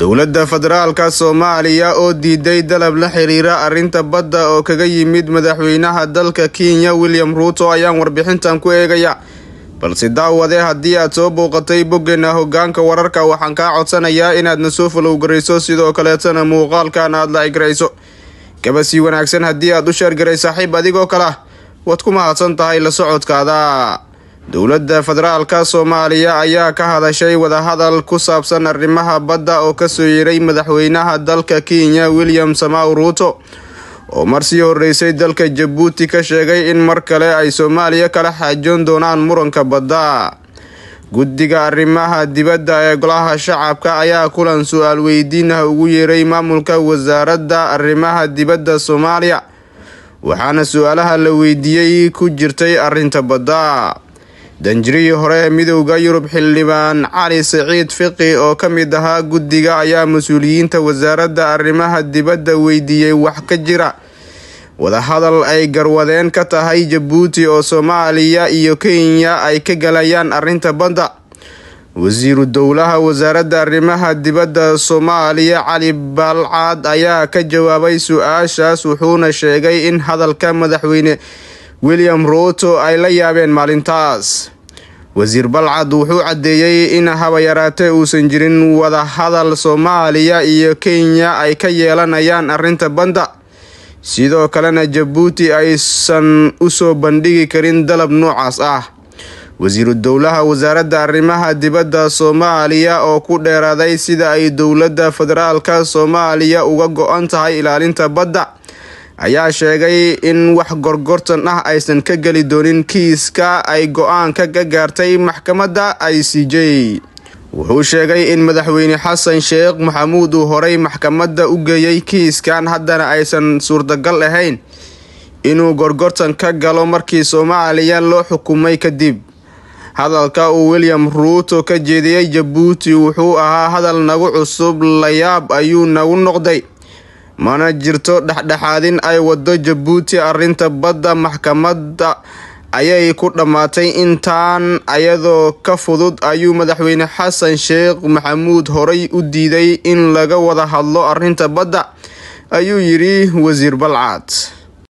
dowladda federaalka soomaaliya oo diiday dalab la xiriira arrinta badda oo kaga yimid madaxweynaha dalka kenya william ruuto ayaan warbixintan ku eegaya balse daawade haddii aad soo bouqatay boggeena hoggaanka wararka waxaan kaa codsanayaa inaadna soo falowgarayso sidoo kaleetana muuqaalkan aad la igrayso kaba sii wanaagsan haddii aad u sheergaray saaxiib adigoo kale ah waad ku mahadsan tahay la socodkaada dowladda federaalka soomaaliya ayaa ka hadashay wada hadal ku saabsan arrimaha badda oo kasoo yeeray madaxweynaha dalka kenya william samaw ruto oo marsii horreysay dalka jabuuti ka sheegay in mar kale ay soomaaliya kala xaajoon doonaan muranka badda guddiga arrimaha dibadda ee golaha shacabka ayaa kulan su-aal weydiinah ugu yeeray maamulka wasaaradda arrimaha dibadda soomaaliya waxaana su-aalaha la weydiiyey ku jirtay arrinta badda danjirihii hore ee midowda yurub xildhibaan cali saciid fiqi oo ka mid ahaa guddiga ayaa mas-uuliyiinta wasaaradda arrimaha dibadda weydiiyey wax ka jira wadahadal ay garwadeen ka tahay jabuuti oo soomaaliya iyo kenya ay ka galayaan arrinta banda wasiiru dowlaha wasaaradda arrimaha dibadda soomaaliya cali balcaad ayaa ka jawaabay su-aashaas wuxuuna sheegay in hadalka madaxweyne william ruuto ay la yaabeen maalintaas wasiir balcad wuxuu caddeeyey in haba yaraatee uusan jirin wada hadal soomaaliya iyo kenya ay ka yeelanayaan arrinta badda sidoo kalena jabuuti aysan u soo bandhigi karin dalab noocaas ah wasiiru dowlaha wasaaradda arrimaha dibadda soomaaliya oo ku dheeraaday sida ay dowladda federaalka soomaaliya uga go-an tahay ilaalinta badda ayaa sheegay in wax gorgortan ah aysan ka geli doonin kiiska ay go-aanka ka gaartay maxkamadda i c j wuxuu sheegay in madaxweyne xasan sheekh maxamuud uu horay maxkamadda u geeyey kiiskan haddana aysan suurtagal ahayn inuu gorgortan ka galo markii soomaaliya loo xukumay kadib hadalka uu william ruuto ka jeediyey jabuuti wuxuu ahaa hadal nagu cusub layaab ayuu nagu noqday mana jirto dhexdhexaadin ay waddo jabuuti arrinta badda maxkamadda ayay ku dhammaatay intaan ayadoo ka fudud ayuu madaxweyne xasan sheekh maxamuud horey u diiday in laga wada hadlo arrinta badda ayuu yidhi wasiir balcaad